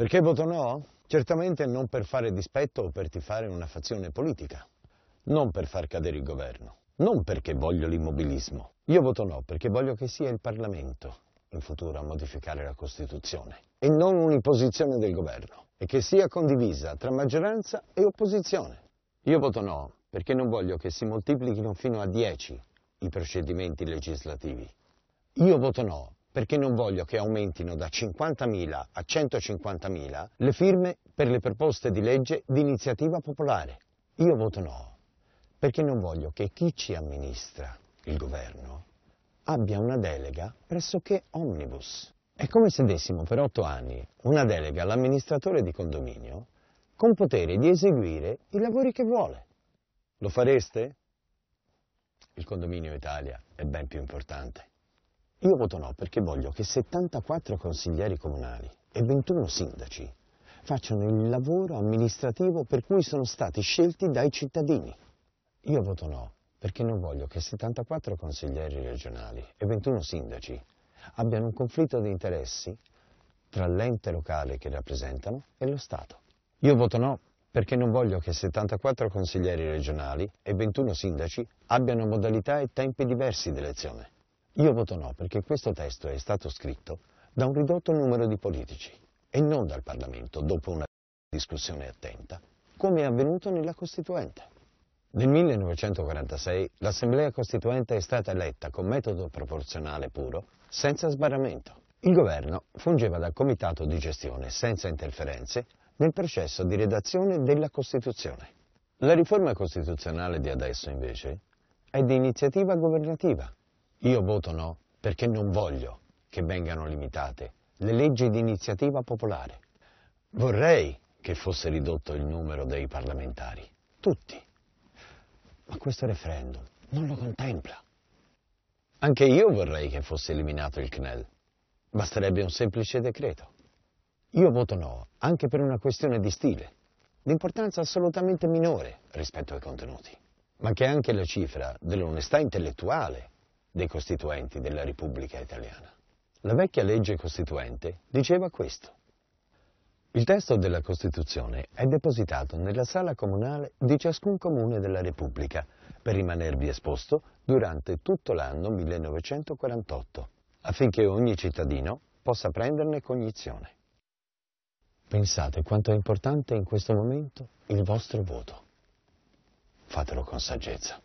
Perché voto no? Certamente non per fare dispetto o per tifare una fazione politica, non per far cadere il governo, non perché voglio l'immobilismo. Io voto no perché voglio che sia il Parlamento in futuro a modificare la Costituzione e non un'imposizione del governo e che sia condivisa tra maggioranza e opposizione. Io voto no perché non voglio che si moltiplichino fino a 10 i procedimenti legislativi. Io voto no perché non voglio che aumentino da 50.000 a 150.000 le firme per le proposte di legge di iniziativa popolare. Io voto no, perché non voglio che chi ci amministra, il governo, abbia una delega pressoché omnibus. È come se dessimo per otto anni una delega all'amministratore di condominio con potere di eseguire i lavori che vuole. Lo fareste? Il condominio Italia è ben più importante. Io voto no perché voglio che 74 consiglieri comunali e 21 sindaci facciano il lavoro amministrativo per cui sono stati scelti dai cittadini. Io voto no perché non voglio che 74 consiglieri regionali e 21 sindaci abbiano un conflitto di interessi tra l'ente locale che rappresentano e lo Stato. Io voto no perché non voglio che 74 consiglieri regionali e 21 sindaci abbiano modalità e tempi diversi di elezione. Io voto no perché questo testo è stato scritto da un ridotto numero di politici e non dal Parlamento dopo una discussione attenta, come è avvenuto nella Costituente. Nel 1946 l'Assemblea Costituente è stata eletta con metodo proporzionale puro, senza sbarramento. Il governo fungeva da comitato di gestione senza interferenze nel processo di redazione della Costituzione. La riforma costituzionale di adesso invece è di iniziativa governativa io voto no perché non voglio che vengano limitate le leggi di iniziativa popolare. Vorrei che fosse ridotto il numero dei parlamentari, tutti. Ma questo referendum non lo contempla. Anche io vorrei che fosse eliminato il CNEL. Basterebbe un semplice decreto. Io voto no anche per una questione di stile, di importanza assolutamente minore rispetto ai contenuti, ma che anche la cifra dell'onestà intellettuale dei Costituenti della Repubblica Italiana. La vecchia legge costituente diceva questo. Il testo della Costituzione è depositato nella sala comunale di ciascun comune della Repubblica per rimanervi esposto durante tutto l'anno 1948, affinché ogni cittadino possa prenderne cognizione. Pensate quanto è importante in questo momento il vostro voto. Fatelo con saggezza.